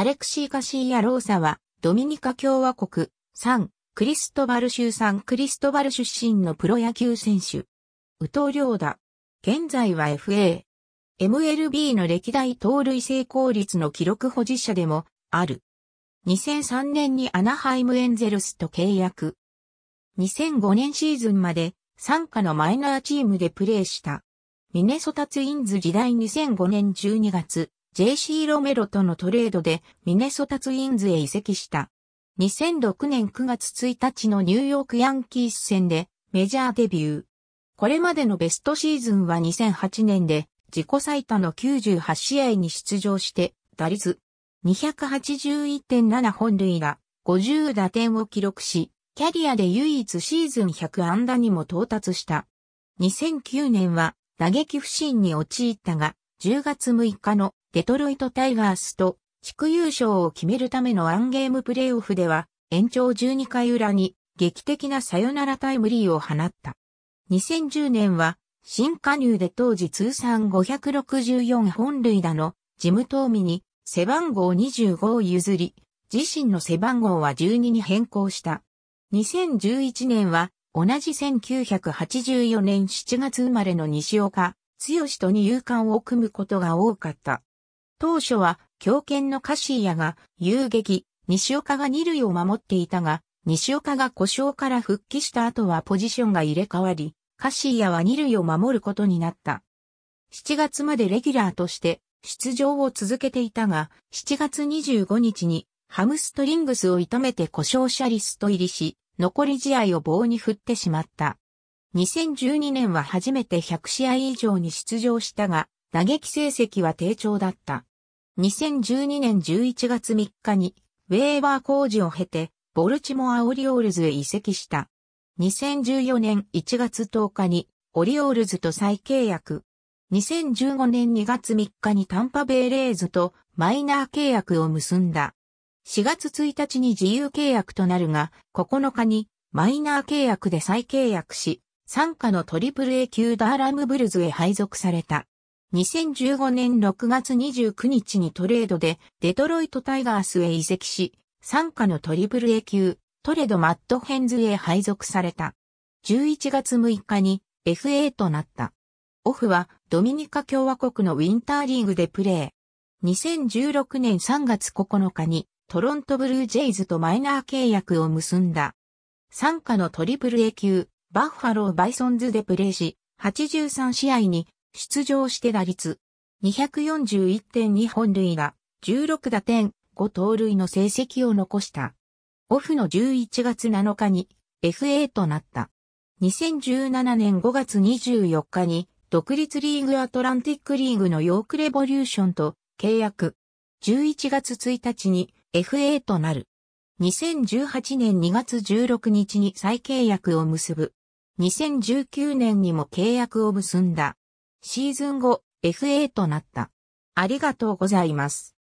アレクシー・カシーヤ・ローサは、ドミニカ共和国、サン・クリストバル州サン・クリストバル出身のプロ野球選手。宇藤良だ。現在は FA。MLB の歴代盗塁成功率の記録保持者でもある。2003年にアナハイムエンゼルスと契約。2005年シーズンまで参加のマイナーチームでプレーした。ミネソタツインズ時代2005年12月、JC ロメロとのトレードでミネソタツインズへ移籍した。2006年9月1日のニューヨークヤンキース戦でメジャーデビュー。これまでのベストシーズンは2008年で自己最多の98試合に出場して打率281.7本塁打50打点を記録し、キャリアで唯一シーズン100安打にも到達した。2009年は打撃不振に陥ったが、10月6日のデトロイトタイガースと地区優勝を決めるためのアンゲームプレイオフでは延長12回裏に劇的なサヨナラタイムリーを放った。2010年は新加入で当時通算564本塁打のジムトーミに背番号25を譲り、自身の背番号は12に変更した。2011年は同じ1984年7月生まれの西岡、強しと二遊間を組むことが多かった。当初は強肩のカシーヤが遊撃、西岡が二塁を守っていたが、西岡が故障から復帰した後はポジションが入れ替わり、カシーヤは二塁を守ることになった。7月までレギュラーとして出場を続けていたが、7月25日にハムストリングスを痛めて故障者リスト入りし、残り試合を棒に振ってしまった。2012年は初めて100試合以上に出場したが、打撃成績は低調だった。2012年11月3日に、ウェーバー工事を経て、ボルチモア・オリオールズへ移籍した。2014年1月10日に、オリオールズと再契約。2015年2月3日にタンパベイレーズとマイナー契約を結んだ。4月1日に自由契約となるが、9日にマイナー契約で再契約し、参加のトリプル A 級ダーラムブルズへ配属された。2015年6月29日にトレードでデトロイトタイガースへ移籍し、参加のトリプル A 級、トレドマット・ヘンズへ配属された。11月6日に FA となった。オフはドミニカ共和国のウィンターリーグでプレー。2016年3月9日にトロントブルージェイズとマイナー契約を結んだ。参加のトリプル A 級、バッファロー・バイソンズでプレーし、83試合に出場して打率241.2本塁打、16打点、5盗塁の成績を残した。オフの11月7日に FA となった。2017年5月24日に独立リーグアトランティックリーグのヨークレボリューションと契約。11月1日に FA となる。2018年2月16日に再契約を結ぶ。2019年にも契約を結んだ。シーズン後、FA となった。ありがとうございます。